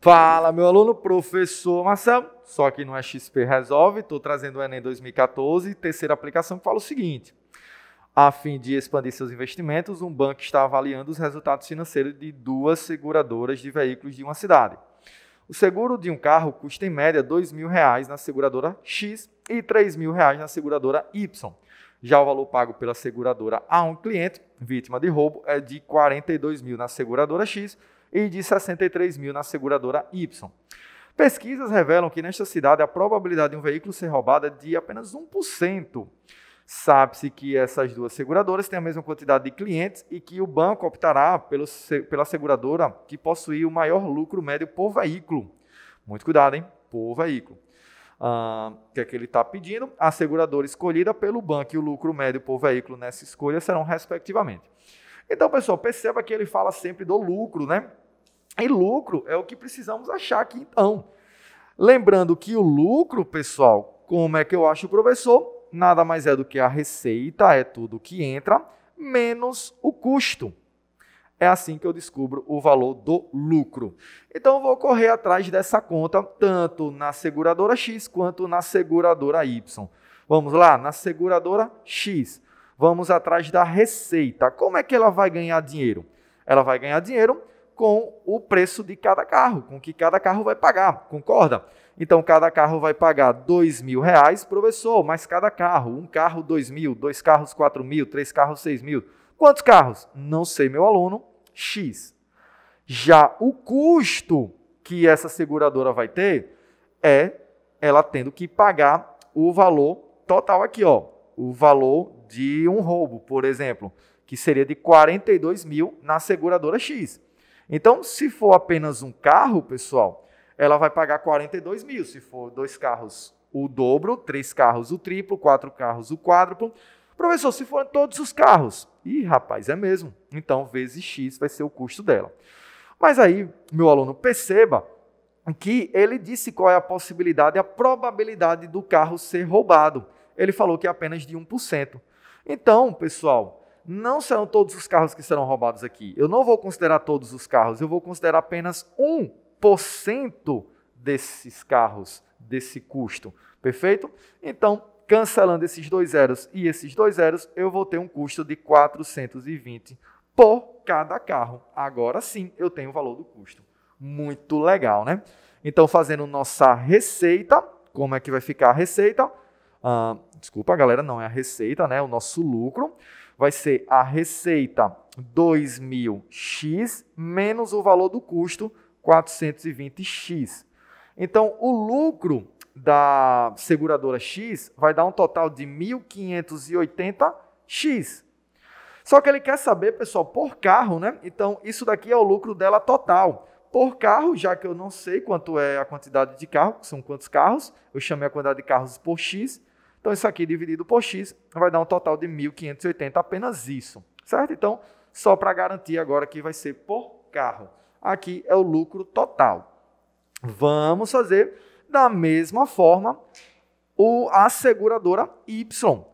Fala, meu aluno, professor Marcelo, só que não é XP Resolve, estou trazendo o Enem 2014, terceira aplicação, que fala o seguinte. A fim de expandir seus investimentos, um banco está avaliando os resultados financeiros de duas seguradoras de veículos de uma cidade. O seguro de um carro custa em média R$ 2.000 na seguradora X e R$ 3.000 na seguradora Y. Já o valor pago pela seguradora a um cliente vítima de roubo é de 42 mil na seguradora X e de 63 mil na seguradora Y. Pesquisas revelam que nesta cidade a probabilidade de um veículo ser roubado é de apenas 1%. Sabe-se que essas duas seguradoras têm a mesma quantidade de clientes e que o banco optará pelo, pela seguradora que possui o maior lucro médio por veículo. Muito cuidado, hein? Por veículo. Ah, que é que ele está pedindo, a seguradora escolhida pelo banco e o lucro médio por veículo nessa escolha serão respectivamente. Então, pessoal, perceba que ele fala sempre do lucro, né? E lucro é o que precisamos achar aqui, então. Lembrando que o lucro, pessoal, como é que eu acho professor? Nada mais é do que a receita, é tudo que entra, menos o custo. É assim que eu descubro o valor do lucro. Então vou correr atrás dessa conta tanto na seguradora X quanto na seguradora Y. Vamos lá, na seguradora X. Vamos atrás da receita. Como é que ela vai ganhar dinheiro? Ela vai ganhar dinheiro com o preço de cada carro, com que cada carro vai pagar, concorda? Então cada carro vai pagar dois mil reais, professor, mas cada carro, um carro dois mil, dois carros quatro mil, três carros seis mil, Quantos carros? Não sei, meu aluno, X. Já o custo que essa seguradora vai ter é ela tendo que pagar o valor total aqui, ó, o valor de um roubo, por exemplo, que seria de 42 mil na seguradora X. Então, se for apenas um carro, pessoal, ela vai pagar 42 mil. Se for dois carros, o dobro, três carros, o triplo, quatro carros, o quádruplo, Professor, se forem todos os carros. Ih, rapaz, é mesmo. Então, vezes X vai ser o custo dela. Mas aí, meu aluno, perceba que ele disse qual é a possibilidade, a probabilidade do carro ser roubado. Ele falou que é apenas de 1%. Então, pessoal, não serão todos os carros que serão roubados aqui. Eu não vou considerar todos os carros, eu vou considerar apenas 1% desses carros, desse custo. Perfeito? Então, cancelando esses dois zeros e esses dois zeros, eu vou ter um custo de 420 por cada carro. Agora sim, eu tenho o valor do custo. Muito legal, né? Então, fazendo nossa receita, como é que vai ficar a receita? Ah, desculpa, galera, não é a receita, né? O nosso lucro vai ser a receita 2000x menos o valor do custo 420x. Então, o lucro da seguradora X vai dar um total de 1.580X. Só que ele quer saber, pessoal, por carro, né? Então, isso daqui é o lucro dela total. Por carro, já que eu não sei quanto é a quantidade de carro, são quantos carros, eu chamei a quantidade de carros por X. Então, isso aqui dividido por X vai dar um total de 1.580, apenas isso, certo? Então, só para garantir agora que vai ser por carro. Aqui é o lucro total. Vamos fazer da mesma forma, o, a seguradora Y.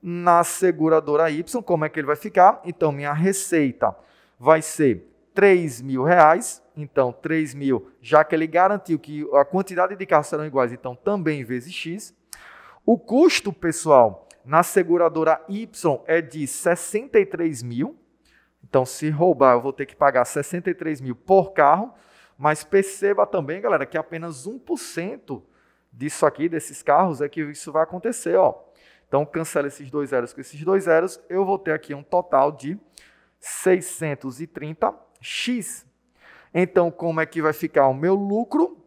Na seguradora Y, como é que ele vai ficar? Então, minha receita vai ser R$ mil reais. Então, R$ mil, já que ele garantiu que a quantidade de carros serão iguais, então também vezes X. O custo, pessoal, na seguradora Y é de R$ mil. Então, se roubar, eu vou ter que pagar R$ mil por carro. Mas perceba também, galera, que apenas 1% disso aqui, desses carros, é que isso vai acontecer. Ó. Então, cancela esses dois zeros com esses dois zeros. Eu vou ter aqui um total de 630x. Então, como é que vai ficar o meu lucro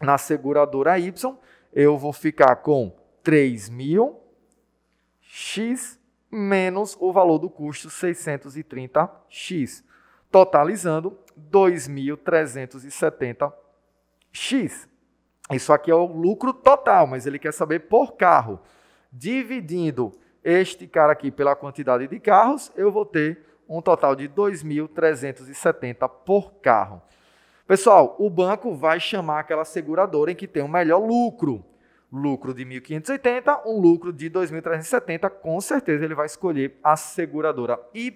na seguradora Y? Eu vou ficar com 3.000x menos o valor do custo 630x totalizando 2.370x. Isso aqui é o lucro total, mas ele quer saber por carro. Dividindo este cara aqui pela quantidade de carros, eu vou ter um total de 2.370 por carro. Pessoal, o banco vai chamar aquela seguradora em que tem o melhor lucro. Lucro de 1.580, um lucro de 2.370, com certeza ele vai escolher a seguradora Y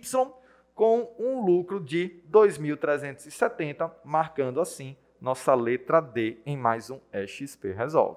com um lucro de 2.370, marcando assim nossa letra D em mais um XP Resolve.